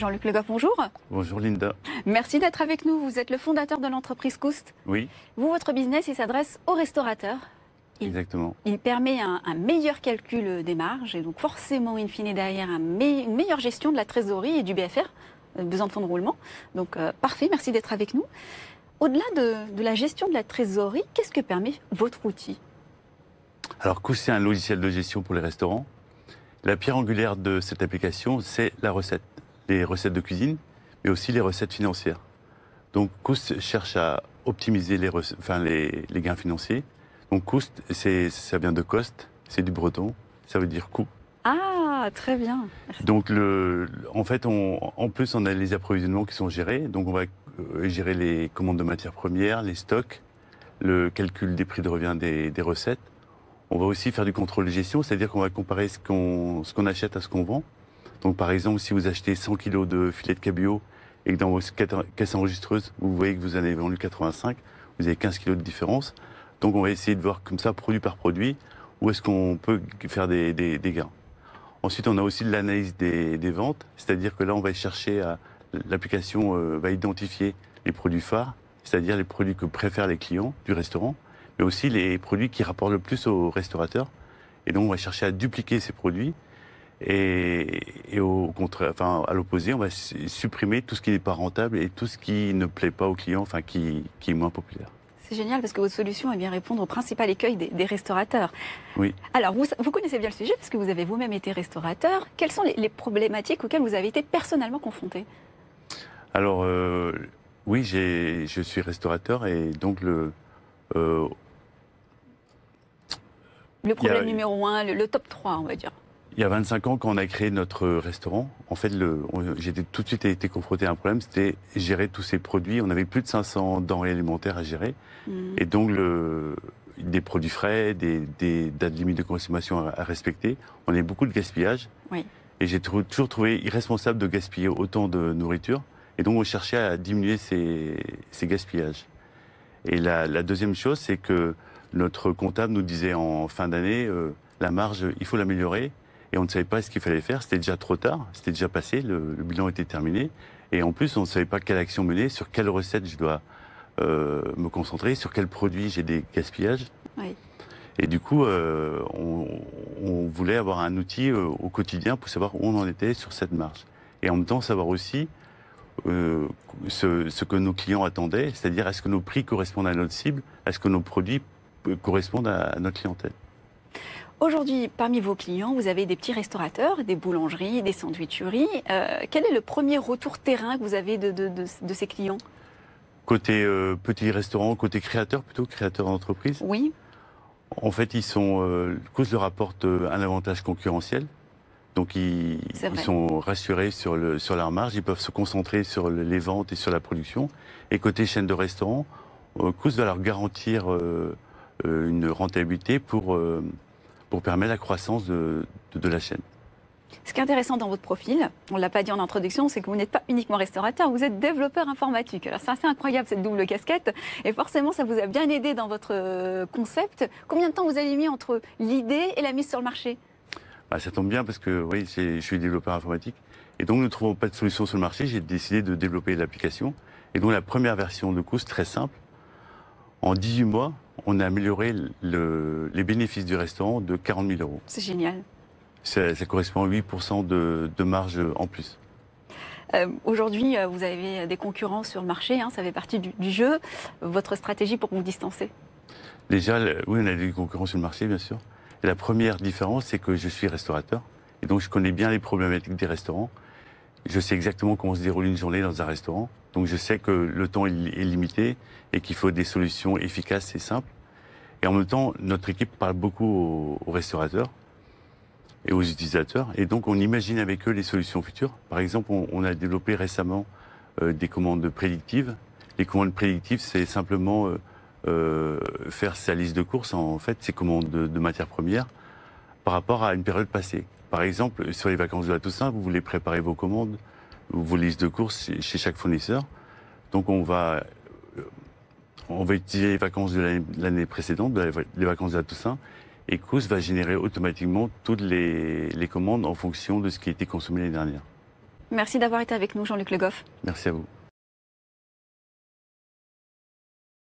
Jean-Luc Le bonjour. Bonjour Linda. Merci d'être avec nous. Vous êtes le fondateur de l'entreprise Couste. Oui. Vous, votre business, il s'adresse aux restaurateurs. Exactement. Il permet un, meilleur calcul des marges et donc forcément, in fine, derrière, une meilleure gestion de la trésorerie et du BFR, euh, besoin de fonds de roulement. Donc, euh, parfait, merci d'être avec nous. Au-delà de, la gestion de la trésorerie, qu'est-ce que permet votre outil Alors, Coust, c'est un logiciel de gestion pour les restaurants. La pierre angulaire de cette application, c'est la recette les recettes de cuisine, mais aussi les recettes financières. Donc Cost cherche à optimiser les, enfin, les, gains financiers. Donc Coust, ça vient de cost, c'est du breton, ça veut dire coût. Ah, très bien. Donc le, en fait, en plus, on a les approvisionnements qui sont gérés. Donc on va euh, gérer les commandes de matières premières, les stocks, le calcul des prix de revient des, recettes. On va aussi faire du contrôle de gestion, c'est-à-dire qu'on va comparer ce qu'on achète à ce qu'on vend. Donc par exemple, si vous achetez 100 kg de filet de cabillaud et que dans vos caisses enregistreuses, vous voyez que vous en avez vendu 85, vous avez 15 kg de différence. Donc on va essayer de voir comme ça, produit par produit, où est-ce qu'on peut faire des, gains. Ensuite, on a aussi de l'analyse des, ventes, c'est-à-dire que là, on va chercher à... L'application euh, va identifier les produits phares, c'est-à-dire les produits que préfèrent les clients du restaurant, mais aussi les produits qui rapportent le plus au restaurateur. Et donc, on va chercher à dupliquer ces produits et, au contraire, enfin, à l'opposé, on va supprimer tout ce qui n'est pas rentable et tout ce qui ne plaît pas aux clients, enfin, qui, qui est moins populaire. C'est génial parce que votre solution est bien répondre au principal écueil des, restaurateurs. Oui. Alors, vous, connaissez bien le sujet parce que vous avez vous-même été restaurateur. Quelles sont les, problématiques auxquelles vous avez été personnellement confronté Alors, euh, oui, je suis restaurateur et donc le. Euh, le problème numéro un, le, le, top 3, on va dire. Il y a 25 ans, quand on a créé notre restaurant, en fait, j'ai tout de suite été confronté à un problème, c'était gérer tous ces produits. On avait plus de 500 denrées alimentaires à gérer. Mm. Et donc, le, des produits frais, des, des dates limites de consommation à, respecter. On avait beaucoup de gaspillage. Oui. Et j'ai toujours trouvé irresponsable de gaspiller autant de nourriture. Et donc, on cherchait à diminuer ces, ces gaspillages. Et la, la deuxième chose, c'est que notre comptable nous disait en fin d'année, euh, la marge, il faut l'améliorer et on ne savait pas ce qu'il fallait faire. C'était déjà trop tard, c'était déjà passé, le, bilan était terminé. Et en plus, on ne savait pas quelle action mener, sur quelle recette je dois euh, me concentrer, sur quels produit j'ai des gaspillages. Et du coup, euh, on, voulait avoir un outil euh, au quotidien pour savoir où on en était sur cette marche. Et en même temps, savoir aussi ce, que nos clients attendaient, c'est-à-dire est-ce que nos prix correspondent à notre cible, est-ce que nos produits correspondent à notre clientèle. Aujourd'hui, parmi vos clients, vous avez des petits restaurateurs, des boulangeries, des sandwicheries. Euh, quel est le premier retour terrain que vous avez de, ces clients Côté euh, petit restaurant, côté créateur plutôt, créateur d'entreprise Oui. En fait, ils sont, euh, Cause leur apporte euh, un avantage concurrentiel. Donc, ils, sont rassurés sur, le, sur leur marge, ils peuvent se concentrer sur les ventes et sur la production. Et côté chaîne de restaurant, Cause va leur garantir une rentabilité pour pour permettre la croissance de, la chaîne. Ce qui est intéressant dans votre profil, on ne l'a pas dit en introduction, c'est que vous n'êtes pas uniquement restaurateur, vous êtes développeur informatique. c'est assez incroyable cette double casquette et forcément ça vous a bien aidé dans votre euh, concept. Combien de temps vous avez mis entre l'idée et la mise sur le marché bah, Ça tombe bien parce que oui, je suis développeur informatique et donc ne trouvant pas de solution sur le marché, j'ai décidé de développer l'application. Et donc la première version de course, très simple, en 18 mois, on a amélioré les bénéfices du restaurant de 40 000 euros. C'est génial. Ça, correspond à 8% de, marge en plus. Euh, aujourd'hui, euh, vous avez des concurrents sur le marché, hein, ça fait partie du, jeu. Votre stratégie pour vous distancer Déjà, oui, on a des concurrents sur le marché, bien sûr. la première différence, c'est que je suis restaurateur. Et donc, je connais bien les problématiques des restaurants je sais exactement comment se déroule une journée dans un restaurant. Donc je sais que le temps est limité et qu'il faut des solutions efficaces et simples. Et en même temps, notre équipe parle beaucoup aux, restaurateurs et aux utilisateurs. Et donc on imagine avec eux les solutions futures. Par exemple, on, a développé récemment euh, des commandes prédictives. Les commandes prédictives, c'est simplement euh, euh, faire sa liste de courses. En fait, c'est commandes de, matières premières par rapport à une période passée. Par exemple, sur les vacances de la Toussaint, vous voulez préparer vos commandes, vos listes de courses chez chaque fournisseur. Donc on va, euh, on va utiliser les vacances de l'année précédente, les vacances de la Toussaint, et Cous va générer automatiquement toutes les, les, commandes en fonction de ce qui a été consommé l'année dernière. Merci d'avoir été avec nous, Jean-Luc Le Goff. Merci à vous.